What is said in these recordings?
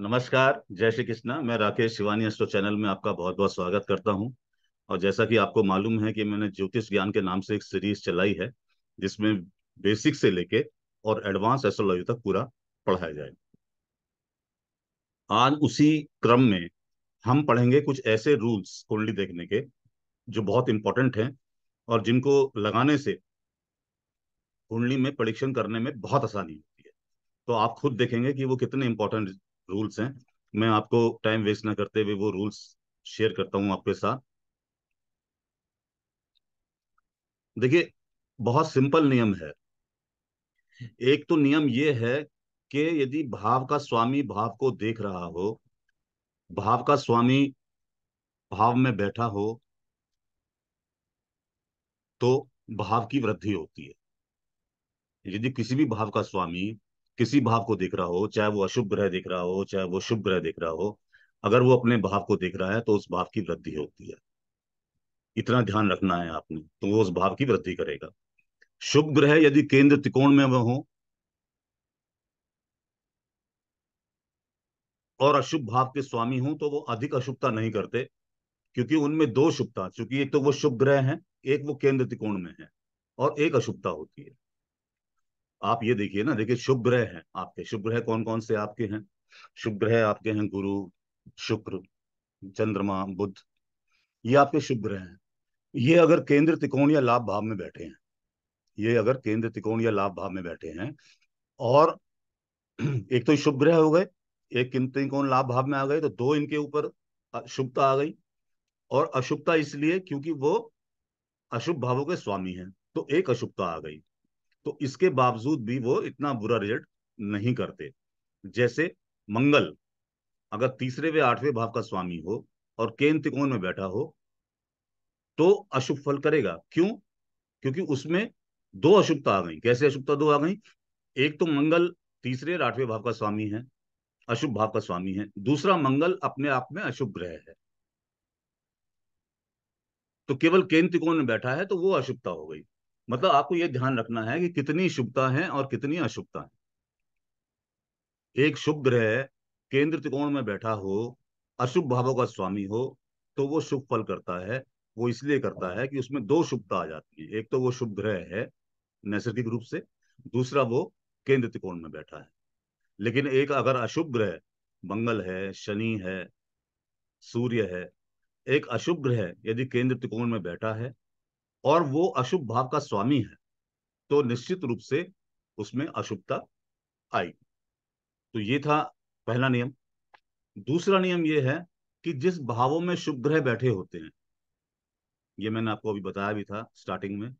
नमस्कार जय श्री कृष्णा मैं राकेश शिवानी एस्ट्रो चैनल में आपका बहुत बहुत स्वागत करता हूं और जैसा कि आपको मालूम है कि मैंने ज्योतिष ज्ञान के नाम से एक सीरीज चलाई है जिसमें बेसिक से लेके और एडवांस एस्ट्रोलॉजी तक पूरा पढ़ाया जाए आज उसी क्रम में हम पढ़ेंगे कुछ ऐसे रूल्स कुंडली देखने के जो बहुत इंपॉर्टेंट हैं और जिनको लगाने से कुंडली में परीक्षण करने में बहुत आसानी होती है तो आप खुद देखेंगे कि वो कितने इंपॉर्टेंट रूल्स हैं मैं आपको टाइम वेस्ट ना करते हुए वो रूल्स शेयर करता हूं आपके साथ देखिए बहुत सिंपल नियम है एक तो नियम ये है कि यदि भाव का स्वामी भाव को देख रहा हो भाव का स्वामी भाव में बैठा हो तो भाव की वृद्धि होती है यदि किसी भी भाव का स्वामी किसी भाव को देख रहा हो चाहे वो अशुभ ग्रह देख रहा हो चाहे वो शुभ ग्रह देख रहा हो अगर वो अपने भाव को देख रहा है तो उस भाव की वृद्धि होती है इतना ध्यान रखना है आपने तो वो उस भाव की वृद्धि करेगा शुभ ग्रह यदि केंद्र त्रिकोण में वह हो और अशुभ भाव के स्वामी हों तो वो अधिक अशुभता नहीं करते क्योंकि उनमें दो शुभता चूंकि एक तो वो शुभ ग्रह है एक वो केंद्र त्रिकोण में है और एक अशुभता होती है आप ये देखिए ना देखिए शुभ ग्रह हैं आपके शुभ ग्रह कौन कौन से आपके हैं शुभ ग्रह आपके हैं गुरु शुक्र चंद्रमा बुद्ध ये आपके शुभ ग्रह हैं ये अगर केंद्र त्रिकोण या लाभ भाव में बैठे हैं ये अगर केंद्र त्रिकोण या लाभ भाव में बैठे हैं और एक तो शुभ ग्रह हो गए एक त्रिकोण लाभ भाव में आ गए तो दो इनके ऊपर शुभता आ गई और अशुभता इसलिए क्योंकि वो अशुभ भावों के स्वामी हैं तो एक अशुभता आ गई तो इसके बावजूद भी वो इतना बुरा रिजल्ट नहीं करते जैसे मंगल अगर तीसरे व आठवें भाव का स्वामी हो और केन त्रिकोण में बैठा हो तो अशुभ फल करेगा क्यों क्योंकि उसमें दो अशुभता आ गई कैसे अशुभता दो आ गई एक तो मंगल तीसरे आठवें भाव का स्वामी है अशुभ भाव का स्वामी है दूसरा मंगल अपने आप में अशुभ ग्रह है तो केवल केन त्रिकोण में बैठा है तो वो अशुभता हो गई मतलब आपको यह ध्यान रखना है कि कितनी शुभता है और कितनी अशुभता है एक शुभ ग्रह केंद्र त्रिकोण में बैठा हो अशुभ भावों का स्वामी हो तो वो शुभ फल करता है वो इसलिए करता है कि उसमें दो शुभता आ जाती है एक तो वो शुभ ग्रह है नैसर्गिक रूप से दूसरा वो केंद्र त्रिकोण में बैठा है लेकिन एक अगर अशुभ ग्रह मंगल है शनि है सूर्य है एक अशुभ ग्रह यदि केंद्र त्रिकोण में बैठा है और वो अशुभ भाव का स्वामी है तो निश्चित रूप से उसमें अशुभता आई तो ये था पहला नियम दूसरा नियम ये है कि जिस भावों में शुभ ग्रह बैठे होते हैं ये मैंने आपको अभी बताया भी था स्टार्टिंग में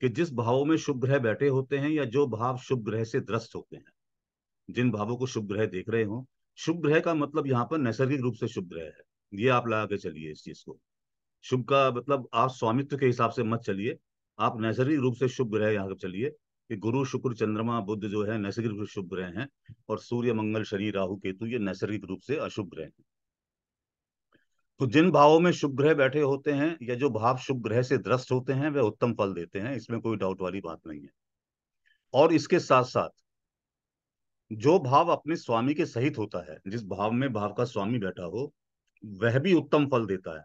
कि जिस भावों में शुभ ग्रह बैठे होते हैं या जो भाव शुभ ग्रह से द्रस्त होते हैं जिन भावों को शुभ ग्रह देख रहे हो शुभ ग्रह का मतलब यहाँ पर नैसर्गिक रूप से शुभ ग्रह है ये आप लगा के चलिए इस चीज को शुभ का मतलब आप स्वामित्व के हिसाब से मत चलिए आप नैसर्गिक रूप से शुभ ग्रह यहाँ चलिए कि गुरु शुक्र चंद्रमा बुद्ध जो है नैसर्गिक रूप से शुभ ग्रह हैं और सूर्य मंगल शनि राहु केतु ये नैसर्गिक रूप से अशुभ ग्रह हैं तो जिन भावों में शुभ ग्रह बैठे होते हैं या जो भाव शुभ ग्रह से द्रस्त होते हैं वे उत्तम फल देते हैं इसमें कोई डाउट वाली बात नहीं है और इसके साथ साथ जो भाव अपने स्वामी के सहित होता है जिस भाव में भाव का स्वामी बैठा हो वह भी उत्तम फल देता है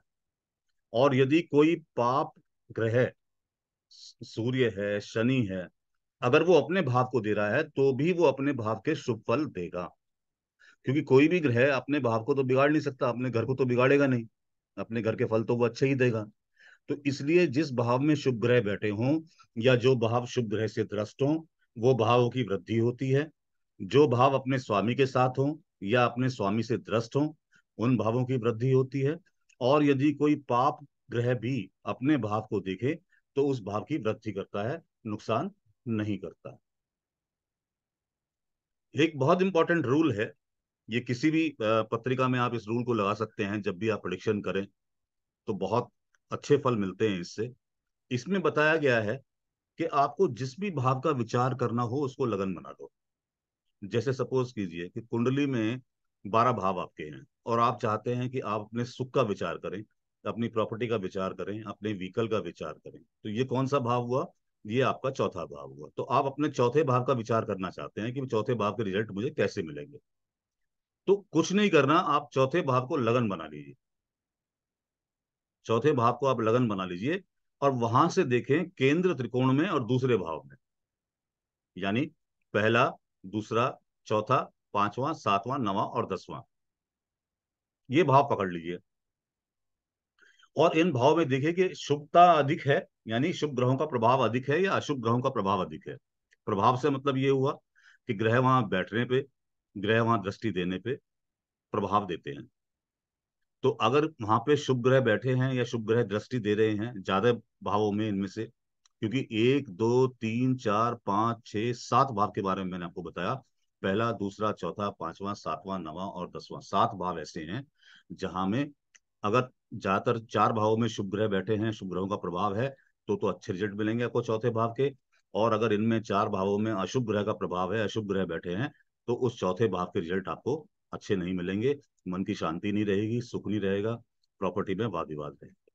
और यदि कोई पाप ग्रह सूर्य है शनि है अगर वो अपने भाव को दे रहा है तो भी वो अपने भाव के शुभ फल देगा क्योंकि कोई भी ग्रह अपने भाव को तो बिगाड़ नहीं सकता अपने घर को तो बिगाड़ेगा नहीं अपने घर के फल तो वो अच्छे ही देगा तो इसलिए जिस भाव में शुभ ग्रह बैठे हों या जो भाव शुभ ग्रह से त्रस्त हो वो भावों की वृद्धि होती है जो भाव अपने स्वामी के साथ हों या अपने स्वामी से त्रस्त हों उन भावों की वृद्धि होती है और यदि कोई पाप ग्रह भी अपने भाव को देखे तो उस भाव की वृद्धि करता है नुकसान नहीं करता एक बहुत इंपॉर्टेंट रूल है ये किसी भी पत्रिका में आप इस रूल को लगा सकते हैं जब भी आप प्रडिक्शन करें तो बहुत अच्छे फल मिलते हैं इससे इसमें बताया गया है कि आपको जिस भी भाव का विचार करना हो उसको लगन बना दो जैसे सपोज कीजिए कि कुंडली में बारह भाव आपके हैं और आप चाहते हैं कि आप अपने सुख का विचार करें अपनी प्रॉपर्टी का विचार करें अपने व्हीकल का विचार करें तो ये कौन सा भाव हुआ ये आपका चौथा भाव हुआ तो आप अपने चौथे भाव का विचार करना चाहते हैं कि चौथे भाव के रिजल्ट मुझे कैसे मिलेंगे तो कुछ नहीं करना आप चौथे भाव को लगन बना लीजिए चौथे भाव को आप लगन बना लीजिए और वहां से देखें केंद्र त्रिकोण में और दूसरे भाव में यानी पहला दूसरा चौथा पांचवा सातवां नवा और दसवां ये भाव पकड़ लीजिए और इन भाव में देखिए कि शुभता अधिक है यानी शुभ ग्रहों का प्रभाव अधिक है या अशुभ ग्रहों का प्रभाव अधिक है प्रभाव से मतलब ये हुआ कि ग्रह वहां बैठने पे ग्रह वहां दृष्टि देने पे प्रभाव देते हैं तो अगर वहां पे शुभ ग्रह बैठे हैं या शुभ ग्रह दृष्टि दे रहे हैं ज्यादा भावों में इनमें से क्योंकि एक दो तीन चार पांच छह सात भाव के बारे में मैंने आपको बताया पहला दूसरा चौथा पांचवा सातवां नवा और दसवां सात भाव ऐसे हैं जहां में अगर ज्यादातर चार भावों में शुभ ग्रह बैठे हैं शुभ ग्रहों का प्रभाव है तो तो अच्छे रिजल्ट मिलेंगे आपको चौथे भाव के और अगर इनमें चार भावों में अशुभ ग्रह का प्रभाव है अशुभ ग्रह बैठे हैं तो उस चौथे भाव के रिजल्ट आपको अच्छे नहीं मिलेंगे मन की शांति नहीं रहेगी सुख नहीं रहेगा प्रॉपर्टी में वाद विवाद रहेगा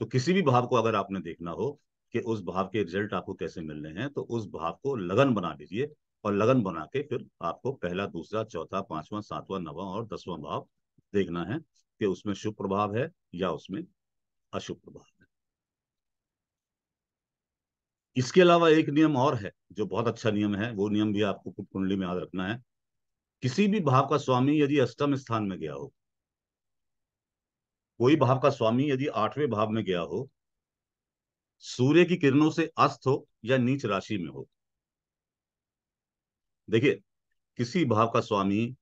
तो किसी भी भाव को अगर आपने देखना हो कि उस भाव के रिजल्ट आपको कैसे मिलने हैं तो उस भाव को लगन बना लीजिए और लगन बना के फिर आपको पहला दूसरा चौथा पांचवा सातवां नवा और दसवां भाव देखना है कि उसमें शुभ प्रभाव है या उसमें अशुभ प्रभाव है इसके अलावा एक नियम और है जो बहुत अच्छा नियम है वो नियम भी आपको कुंडली में याद रखना है किसी भी भाव का स्वामी यदि अष्टम स्थान में गया हो कोई भाव का स्वामी यदि आठवें भाव में गया हो सूर्य की किरणों से अस्त हो या नीच राशि में हो देखिए किसी भाव का स्वामी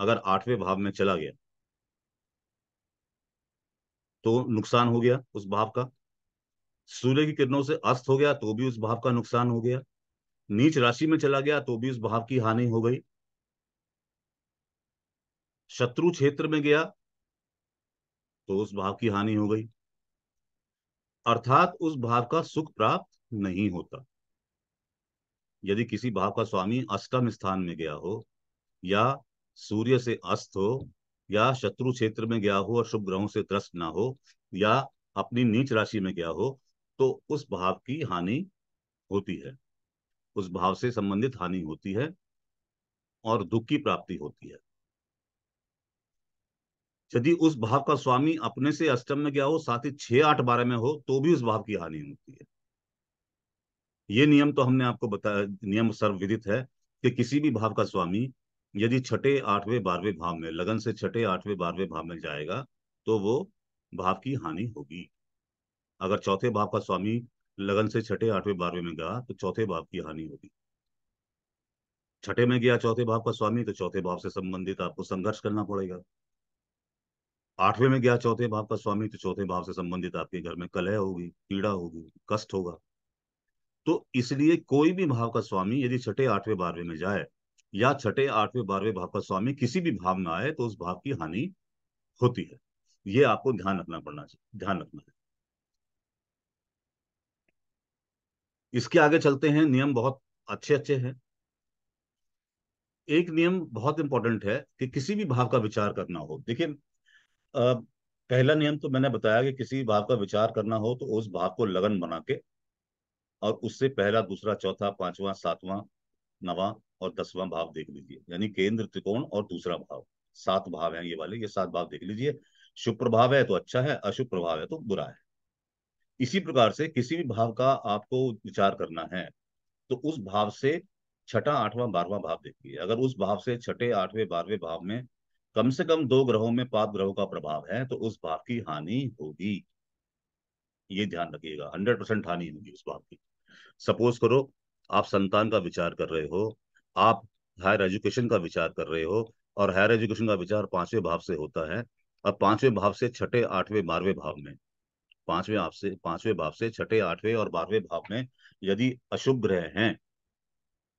अगर आठवें भाव में चला गया तो नुकसान हो गया उस भाव का सूर्य की किरणों से अस्त हो गया तो भी उस भाव का नुकसान हो गया नीच राशि में चला गया तो भी उस भाव की हानि हो गई शत्रु क्षेत्र में गया तो उस भाव की हानि हो गई अर्थात उस भाव का सुख प्राप्त नहीं होता यदि किसी भाव का स्वामी अष्टम स्थान में गया हो या सूर्य से अस्त हो या शत्रु क्षेत्र में गया हो और शुभ ग्रहों से त्रस्त ना हो या अपनी नीच राशि में गया हो तो उस भाव की हानि होती है उस भाव से संबंधित हानि होती है और दुख की प्राप्ति होती है यदि उस भाव का स्वामी अपने से अष्टम में गया हो साथ ही छह आठ बारह में हो तो भी उस भाव की हानि होती है ये नियम तो हमने आपको बताया नियम सर्वविदित है कि किसी भी भाव का स्वामी यदि छठे आठवें बारहवें भाव में लगन से छठे आठवें बारहवें भाव में जाएगा तो वो भाव की हानि होगी अगर चौथे भाव का स्वामी लगन से छठे आठवें बारहवें में गया तो चौथे भाव की हानि होगी छठे में गया चौथे भाव का स्वामी तो चौथे भाव से संबंधित आपको संघर्ष करना पड़ेगा आठवें में गया चौथे भाव का स्वामी तो चौथे भाव से संबंधित आपके घर में कलह होगी पीड़ा होगी कष्ट होगा तो इसलिए कोई भी भाव का स्वामी यदि छठे आठवें बारहवें में जाए या छठे आठवें बारहवें भाव का स्वामी किसी भी भाव में आए तो उस भाव की हानि होती है ये आपको ध्यान रखना पड़ना चाहिए ध्यान रखना है इसके आगे चलते हैं नियम बहुत अच्छे अच्छे हैं एक नियम बहुत इंपॉर्टेंट है कि किसी भी भाव का विचार करना हो देखिए पहला नियम तो मैंने बताया कि किसी भाव का विचार करना हो तो उस भाव को लगन बना के और उससे पहला दूसरा चौथा पांचवा सातवां नवा और दसवां भाव देख लीजिए यानी केंद्र त्रिकोण और दूसरा भाव सात भाव है ये वाले ये सात भाव देख लीजिए शुभ प्रभाव है तो अच्छा है अशुभ प्रभाव है तो बुरा है इसी प्रकार से किसी भी भाव का आपको विचार करना है तो उस भाव से छठा आठवां बारहवां भाव देखिए अगर उस भाव से छठे आठवें बारहवें भाव में कम से कम दो ग्रहों में पाप ग्रहों का प्रभाव है तो उस भाव की हानि होगी ये ध्यान रखिएगा हंड्रेड परसेंट हानि होगी उस भाव की सपोज करो आप संतान का विचार कर रहे हो आप हायर एजुकेशन का विचार कर रहे हो और हायर एजुकेशन का विचार पांचवें भाव से होता है और पांचवें भाव से छठे आठवें बारहवें भाव में पांचवें भाव से पांचवें भाव से छठे आठवें और बारहवें भाव में यदि अशुभ ग्रह हैं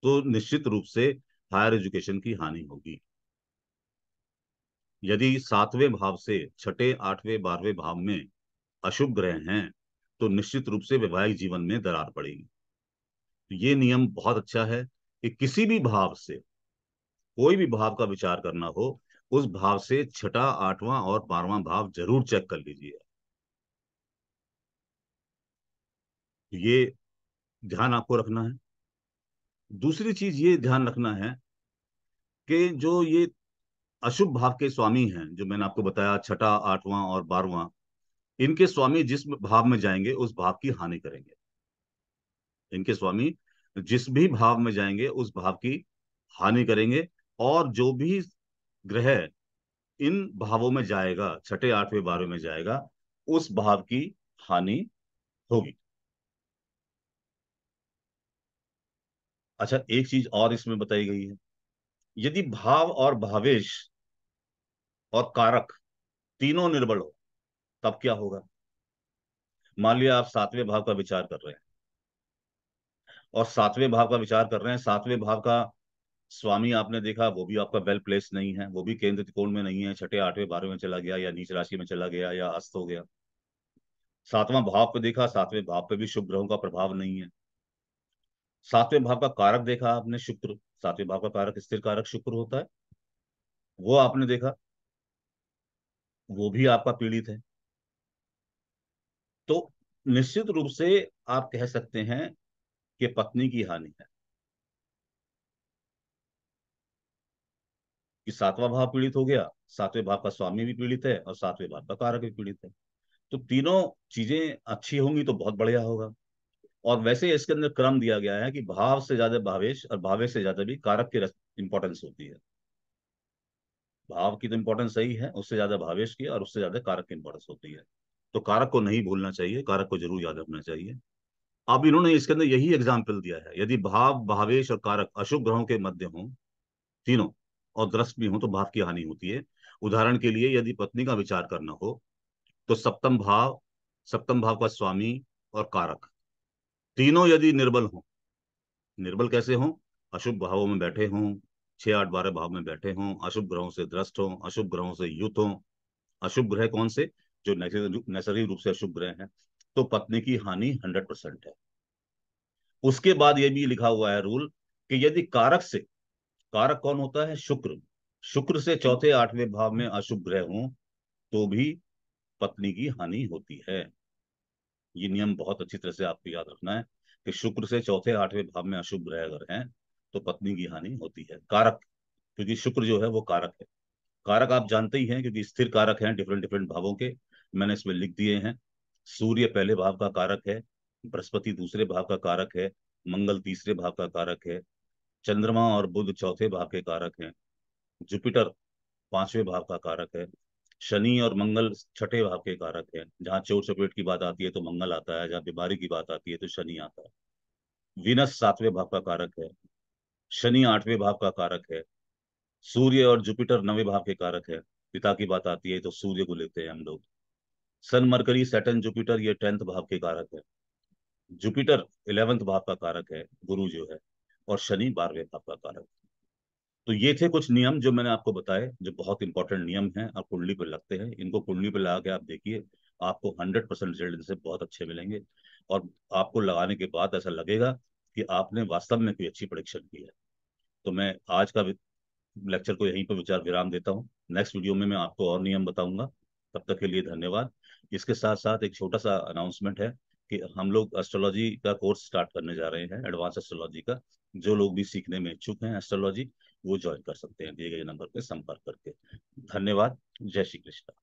तो निश्चित रूप से हायर एजुकेशन की हानि होगी यदि सातवें भाव से छठे आठवें बारहवें भाव में अशुभ ग्रह हैं तो निश्चित रूप से वैवाहिक जीवन में दरार पड़ेगी तो ये नियम बहुत अच्छा है कि किसी भी भाव से कोई भी भाव का विचार करना हो उस भाव से छठा आठवां और बारवा भाव जरूर चेक कर लीजिए ये ध्यान आपको रखना है दूसरी चीज ये ध्यान रखना है कि जो ये अशुभ भाव के स्वामी हैं जो मैंने आपको बताया छठा आठवां और बारवां इनके स्वामी जिस भाव में जाएंगे उस भाव की हानि करेंगे इनके स्वामी जिस भी भाव में जाएंगे उस भाव की हानि करेंगे और जो भी ग्रह इन भावों में जाएगा छठे आठवें बारहवें में जाएगा उस भाव की हानि होगी अच्छा एक चीज और इसमें बताई गई है यदि भाव और भावेश और कारक तीनों निर्बल हो तब क्या होगा मान लिया आप सातवें भाव का विचार कर रहे हैं और सातवें भाव का विचार कर रहे हैं सातवें भाव का स्वामी आपने देखा वो भी आपका वेल प्लेस नहीं है वो भी केंद्र त्रिकोण में नहीं है छठे आठवें बारहवें में चला गया या नीच राशि में चला गया या अस्त हो गया सातवां भाव पे देखा सातवें भाव पे भी शुभ ग्रहों का प्रभाव नहीं है सातवें भाव का कारक देखा आपने शुक्र सातवें भाव का कारक स्थिर कारक शुक्र होता है वो आपने देखा वो भी आपका पीड़ित है तो निश्चित रूप से आप कह सकते हैं कि पत्नी की हानि है कि सातवां भाव पीड़ित हो गया सातवें भाव का स्वामी भी पीड़ित है और सातवें भाव का कारक भी पीड़ित है तो तीनों चीजें अच्छी होंगी तो बहुत बढ़िया होगा और वैसे इसके अंदर क्रम दिया गया है कि भाव से ज्यादा भावेश और भावेश से ज्यादा भी कारक की इंपॉर्टेंस होती है भाव की तो इंपॉर्टेंस सही है उससे ज्यादा भावेश की और उससे ज्यादा कारक की इंपॉर्टेंस होती है तो कारक को नहीं भूलना चाहिए कारक को जरूर याद रखना चाहिए अब इन्होंने इसके अंदर यही एग्जाम्पल दिया है यदि भाव भावेश और कारक अशुभ ग्रहों के मध्य हों तीनों और द्रस्त भी हों तो भाव की हानि होती है उदाहरण के लिए यदि पत्नी का विचार करना हो तो सप्तम भाव सप्तम भाव का स्वामी और कारक तीनों यदि निर्बल हों निर्बल कैसे हों अशुभ भावों में बैठे हों छह आठ बारह भाव में बैठे हों अशुभ ग्रहों से द्रष्ट हों अशुभ ग्रहों से युत हों अशुभ ग्रह कौन से जो नैसर्गिक रूप से अशुभ ग्रह हैं तो पत्नी की हानि हंड्रेड परसेंट है उसके बाद यह भी लिखा हुआ है रूल कि यदि कारक से कारक कौन होता है शुक्र शुक्र से चौथे आठवें भाव में अशुभ ग्रह हो तो भी पत्नी की हानि होती है ये नियम बहुत अच्छी तरह से आपको याद रखना है कि शुक्र से चौथे आठवें भाव में अशुभ ग्रह अगर हैं तो पत्नी की हानि होती है कारक क्योंकि शुक्र जो है वो कारक है कारक आप जानते ही हैं क्योंकि स्थिर कारक हैं डिफरेंट डिफरेंट भावों के मैंने इसमें लिख दिए हैं सूर्य पहले भाव का कारक है बृहस्पति दूसरे भाव का कारक है मंगल तीसरे भाव का कारक है चंद्रमा और बुध चौथे भाव के कारक हैं जुपिटर पांचवें भाव का कारक है शनि और मंगल छठे भाव के कारक है जहाँ चोर चपेट की बात आती है तो मंगल आता है जहाँ बीमारी की बात आती है तो शनि आता है विनस सातवें भाव का कारक है शनि आठवें भाव का कारक है सूर्य और जुपिटर नवे भाव के कारक है पिता की बात आती है तो सूर्य को लेते हैं हम लोग सन मरकरी सैटन जुपिटर ये टेंथ भाव के कारक है जुपिटर इलेवेंथ भाव का कारक है गुरु जो है और शनि बारहवें भाव का कारक है तो ये थे कुछ नियम जो मैंने आपको बताए जो बहुत इंपॉर्टेंट नियम हैं और कुंडली पर लगते हैं इनको कुंडली पर लगा के आप देखिए आपको हंड्रेड परसेंट रिजल्ट इनसे बहुत अच्छे मिलेंगे और आपको लगाने के बाद ऐसा लगेगा कि आपने वास्तव में कोई अच्छी परीक्षण की है तो मैं आज का लेक्चर को यहीं पर विचार विराम देता हूँ नेक्स्ट वीडियो में मैं आपको और नियम बताऊंगा तब तक के लिए धन्यवाद इसके साथ साथ एक छोटा सा अनाउंसमेंट है कि हम लोग एस्ट्रोलॉजी का कोर्स स्टार्ट करने जा रहे हैं एडवांस एस्ट्रोलॉजी का जो लोग भी सीखने में इच्छुक हैं एस्ट्रोलॉजी वो ज्वाइन कर सकते हैं दिए गए नंबर पर संपर्क करके धन्यवाद जय श्री कृष्ण